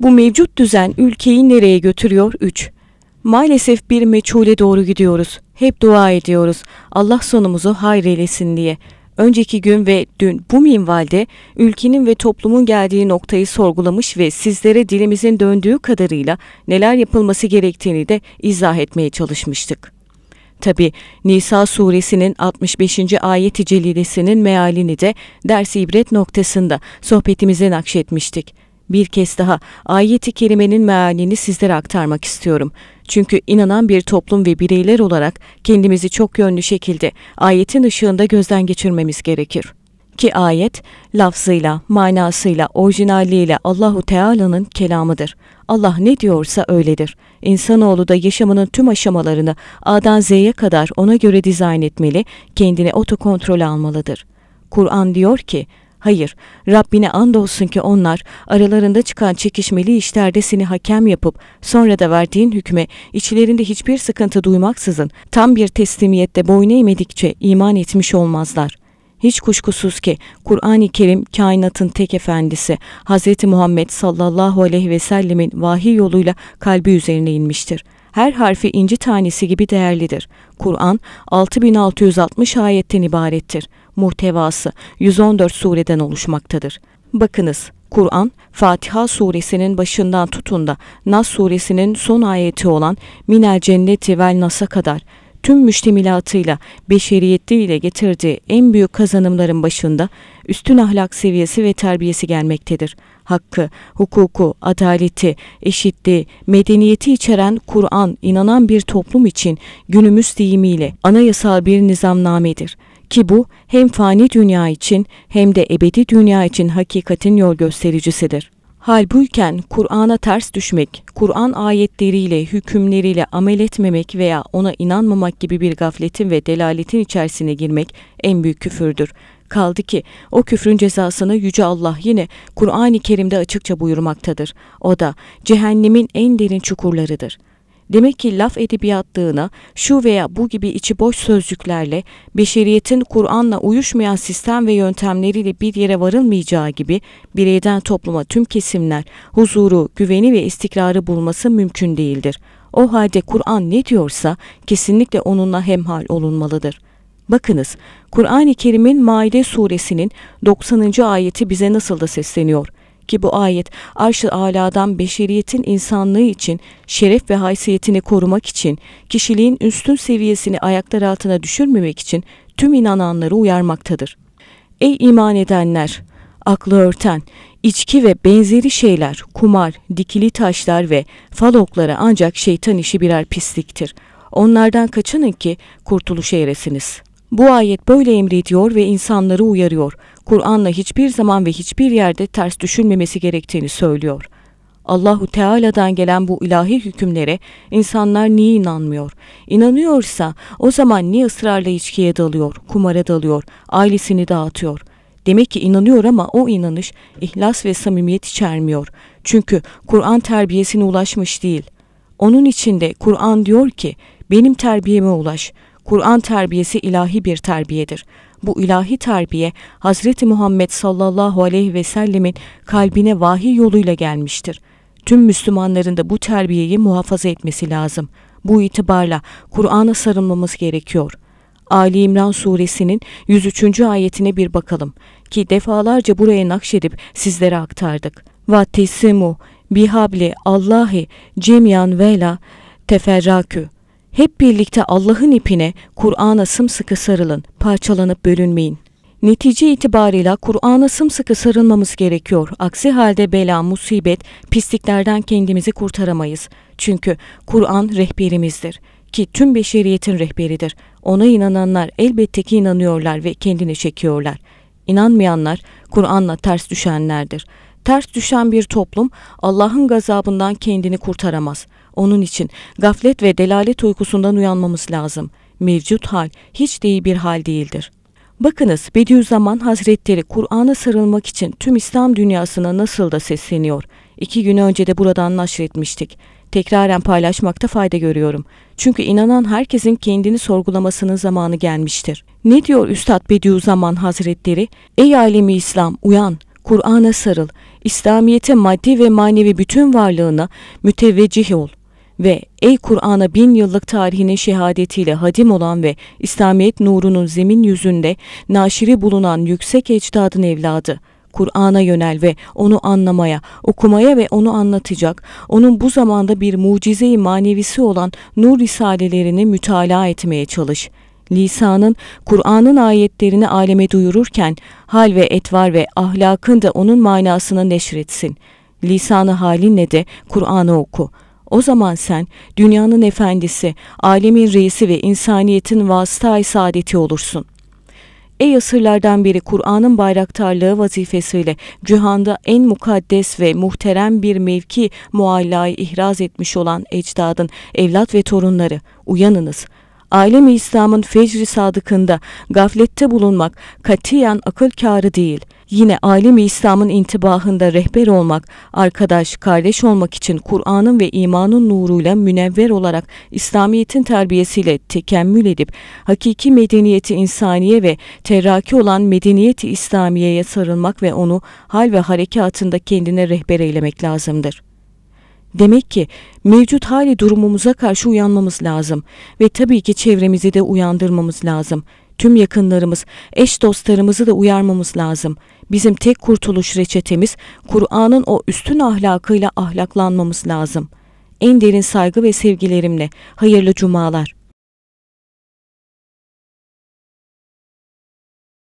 Bu mevcut düzen ülkeyi nereye götürüyor? 3. Maalesef bir meçhule doğru gidiyoruz. Hep dua ediyoruz. Allah sonumuzu hayreylesin diye. Önceki gün ve dün bu minvalde ülkenin ve toplumun geldiği noktayı sorgulamış ve sizlere dilimizin döndüğü kadarıyla neler yapılması gerektiğini de izah etmeye çalışmıştık. Tabi Nisa suresinin 65. ayet-i celilesinin mealini de ders ibret noktasında sohbetimize nakşetmiştik bir kez daha ayeti kerimenin mealini sizlere aktarmak istiyorum. Çünkü inanan bir toplum ve bireyler olarak kendimizi çok yönlü şekilde ayetin ışığında gözden geçirmemiz gerekir. Ki ayet, lafzıyla, manasıyla, orijinalliğiyle Allahu Teala'nın kelamıdır. Allah ne diyorsa öyledir. İnsanoğlu da yaşamının tüm aşamalarını A'dan Z'ye kadar ona göre dizayn etmeli, kendine otokontrol almalıdır. Kur'an diyor ki, Hayır, Rabbine andolsun ki onlar aralarında çıkan çekişmeli işlerde seni hakem yapıp sonra da verdiğin hükme içlerinde hiçbir sıkıntı duymaksızın tam bir teslimiyette boyun eğmedikçe iman etmiş olmazlar.'' Hiç kuşkusuz ki Kur'an-ı Kerim kainatın tek efendisi Hz. Muhammed sallallahu aleyhi ve sellemin vahiy yoluyla kalbi üzerine inmiştir.'' her harfi inci tanesi gibi değerlidir. Kur'an 6660 ayetten ibarettir. Muhtevası 114 sureden oluşmaktadır. Bakınız, Kur'an, Fatiha suresinin başından tutun da Nas suresinin son ayeti olan Minel Cenneti vel Nas'a kadar tüm müştemilatıyla, beşeriyetiyle getirdiği en büyük kazanımların başında üstün ahlak seviyesi ve terbiyesi gelmektedir. Hakkı, hukuku, adaleti, eşitliği, medeniyeti içeren Kur'an inanan bir toplum için günümüz deyimiyle anayasal bir nizamnamedir ki bu hem fani dünya için hem de ebedi dünya için hakikatin yol göstericisidir. Halbuyken Kur'an'a ters düşmek, Kur'an ayetleriyle, hükümleriyle amel etmemek veya ona inanmamak gibi bir gafletin ve delaletin içerisine girmek en büyük küfürdür. Kaldı ki o küfrün cezasını Yüce Allah yine Kur'an-ı Kerim'de açıkça buyurmaktadır. O da cehennemin en derin çukurlarıdır.'' Demek ki laf edebiyatlığına şu veya bu gibi içi boş sözcüklerle beşeriyetin Kur'an'la uyuşmayan sistem ve yöntemleriyle bir yere varılmayacağı gibi bireyden topluma tüm kesimler huzuru, güveni ve istikrarı bulması mümkün değildir. O halde Kur'an ne diyorsa kesinlikle onunla hemhal olunmalıdır. Bakınız, Kur'an-ı Kerim'in Maide suresinin 90. ayeti bize nasıl da sesleniyor ki bu ayet arş-ı aladan beşeriyetin insanlığı için, şeref ve haysiyetini korumak için, kişiliğin üstün seviyesini ayaklar altına düşürmemek için tüm inananları uyarmaktadır. Ey iman edenler! Aklı örten, içki ve benzeri şeyler, kumar, dikili taşlar ve faloklara ancak şeytan işi birer pisliktir. Onlardan kaçının ki kurtuluşa eresiniz.'' Bu ayet böyle emrediyor ve insanları uyarıyor. Kur'an'la hiçbir zaman ve hiçbir yerde ters düşünmemesi gerektiğini söylüyor. Allahu Teala'dan gelen bu ilahi hükümlere insanlar niye inanmıyor? İnanıyorsa o zaman niye ısrarla içkiye dalıyor, kumara dalıyor, ailesini dağıtıyor? Demek ki inanıyor ama o inanış ihlas ve samimiyet içermiyor. Çünkü Kur'an terbiyesine ulaşmış değil. Onun için de Kur'an diyor ki benim terbiyeme ulaş.'' Kur'an terbiyesi ilahi bir terbiyedir. Bu ilahi terbiye Hz. Muhammed sallallahu aleyhi ve sellemin kalbine vahiy yoluyla gelmiştir. Tüm Müslümanların da bu terbiyeyi muhafaza etmesi lazım. Bu itibarla Kur'an'a sarılmamız gerekiyor. Ali İmran suresinin 103. ayetine bir bakalım ki defalarca buraya nakşedip sizlere aktardık. Vattisimu bihabli Allahi cemyan vela teferrakü hep birlikte Allah'ın ipine, Kur'an'a sımsıkı sarılın, parçalanıp bölünmeyin. Netice itibariyle Kur'an'a sımsıkı sarılmamız gerekiyor. Aksi halde bela, musibet, pisliklerden kendimizi kurtaramayız. Çünkü Kur'an rehberimizdir ki tüm beşeriyetin rehberidir. Ona inananlar elbette ki inanıyorlar ve kendini çekiyorlar. İnanmayanlar Kur'an'la ters düşenlerdir. Ters düşen bir toplum Allah'ın gazabından kendini kurtaramaz. Onun için gaflet ve delalet uykusundan uyanmamız lazım. Mevcut hal hiç de bir hal değildir. Bakınız Bediüzzaman Hazretleri Kur'an'a sarılmak için tüm İslam dünyasına nasıl da sesleniyor. İki gün önce de buradan naşretmiştik. Tekraren paylaşmakta fayda görüyorum. Çünkü inanan herkesin kendini sorgulamasının zamanı gelmiştir. Ne diyor Üstad Bediüzzaman Hazretleri? Ey alemi İslam uyan, Kur'an'a sarıl, İslamiyet'e maddi ve manevi bütün varlığına müteveccih ol ve ey Kur'an'a bin yıllık tarihinin şehadetiyle hadim olan ve İslamiyet nurunun zemin yüzünde naşiri bulunan yüksek ecdadın evladı.'' Kur'an'a yönel ve onu anlamaya, okumaya ve onu anlatacak, onun bu zamanda bir mucize-i manevisi olan nur risalelerini mütalaa etmeye çalış. Lisanın, Kur'an'ın ayetlerini aleme duyururken, hal ve etvar ve ahlakın da onun manasını neşretsin. Lisanı halinle de Kur'an'ı oku.'' O zaman sen dünyanın efendisi, alemin reisi ve insaniyetin vasıtay saadeti olursun. Ey asırlardan beri Kur'an'ın bayraktarlığı vazifesiyle cihanda en mukaddes ve muhterem bir mevki muallayı ihraz etmiş olan ecdadın evlat ve torunları uyanınız.'' alemi İslam'ın fecri sadıkında gaflette bulunmak katiyen akıl kârı değil. Yine alemi İslam'ın intibahında rehber olmak, arkadaş, kardeş olmak için Kur'an'ın ve imanın nuruyla münevver olarak İslamiyet'in terbiyesiyle tekemmül edip hakiki medeniyeti insaniye ve terraki olan medeniyeti İslamiye'ye sarılmak ve onu hal ve harekatında kendine rehber eylemek lazımdır. Demek ki mevcut hali durumumuza karşı uyanmamız lazım ve tabii ki çevremizi de uyandırmamız lazım. Tüm yakınlarımız, eş dostlarımızı da uyarmamız lazım. Bizim tek kurtuluş reçetemiz Kur'an'ın o üstün ahlakıyla ahlaklanmamız lazım. En derin saygı ve sevgilerimle hayırlı cumalar.